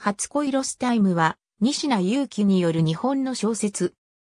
初恋ロスタイムは、西名祐樹による日本の小説。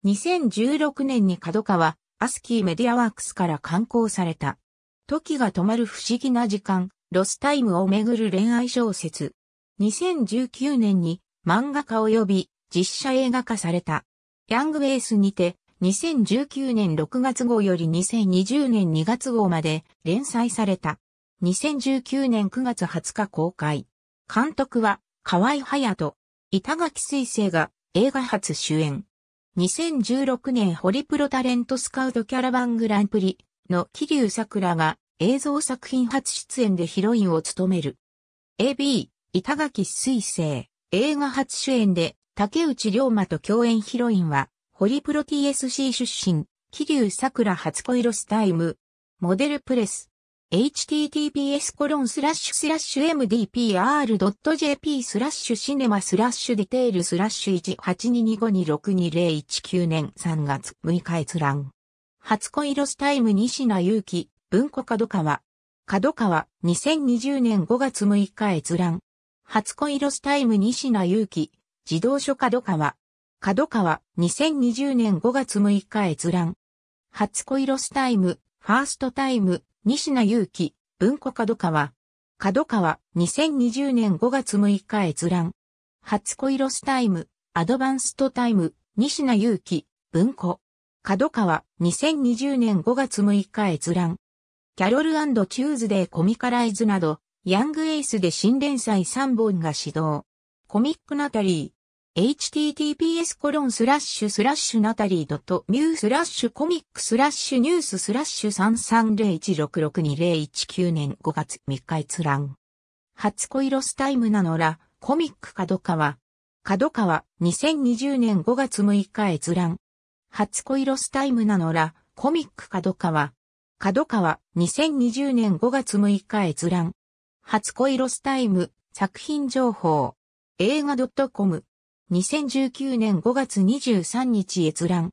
2016年に角川、アスキーメディアワークスから刊行された。時が止まる不思議な時間、ロスタイムをめぐる恋愛小説。2019年に漫画家及び実写映画化された。ヤングベースにて、2019年6月号より2020年2月号まで連載された。2019年9月20日公開。監督は河合隼人、板垣水星が映画初主演。2016年ホリプロタレントスカウトキャラバングランプリの桐生桜が映像作品初出演でヒロインを務める。AB、板垣水星、映画初主演で竹内涼真と共演ヒロインは、ホリプロ TSC 出身、桐生桜初恋ロスタイム、モデルプレス、https コロンスラッシュスラッシュ mdpr.jp スラッシュシネマスラッシュディテールスラッシュ18225262019年3月6日閲覧。初恋ロスタイム西名祐希、文庫角川。角川、2020年5月6日閲覧。初恋ロスタイム西名祐希、自動書角川。角川、2020年5月6日閲覧。初恋ロスタイム、ファーストタイム、西名祐希、文庫角川。角川、2020年5月6日閲覧。初恋ロスタイム、アドバンストタイム、西名祐希、文庫。角川、2020年5月6日閲覧。キャロルチューズデーコミカライズなど、ヤングエースで新連載3本が始動。コミックナタリー、https コロンスラッシュスラッシュナタリードットミュースラッシュコミックスラッシュニューススラッシュ3301662019年5月3日閲覧。初恋ロスタイムなのら、コミック角川。角川、2020年5月6日閲覧。初恋ロスタイムなのら、コミック角川。角川、2020年5月6日閲覧。初恋ロスタイム、作品情報。映画 .com 2019年5月23日閲覧。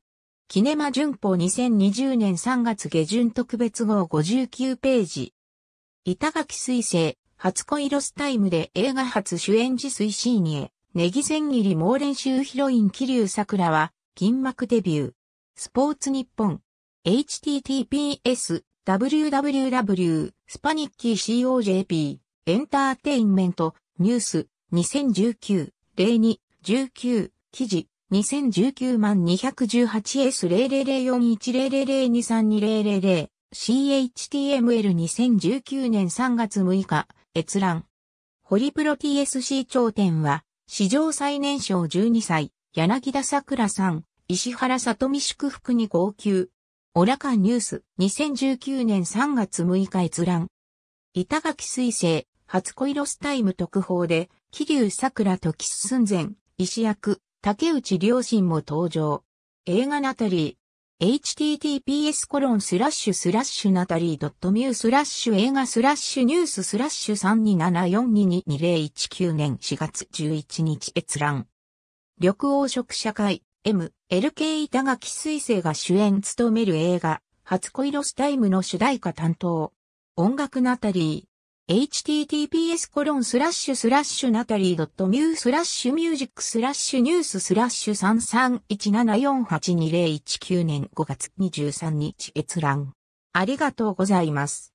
キネマ旬報2020年3月下旬特別号59ページ。板垣水星、初恋ロスタイムで映画初主演自炊シーニへ、ネギ千切り猛練習ヒロイン桐生桜は、銀幕デビュー。スポーツ日本。https www スパニッキー COJP エンターテインメントニュース2019-02 19、記事、2019万 218S000410023200 CHTML2019 年3月6日、閲覧。ホリプロ TSC 頂点は、史上最年少12歳、柳田桜さん、石原さとみ祝福に号泣。オラカンニュース、2019年3月6日閲覧。板垣水星、初恋ロスタイム特報で、桐生桜とキス寸前、石役、竹内良心も登場。映画ナタリー。https コロンスラッシュスラッシュナタリー .mu スラッシュ映画スラッシュニューススラッシュ3274222019年4月11日閲覧。緑黄色社会 M、LK 板垣水星が主演務める映画、初恋ロスタイムの主題歌担当。音楽ナタリー。https コロンスラッシュスラッシュナタリードットミュースラッシュミュージックスラッシュニューススラッシュ3317482019年5月23日閲覧。ありがとうございます。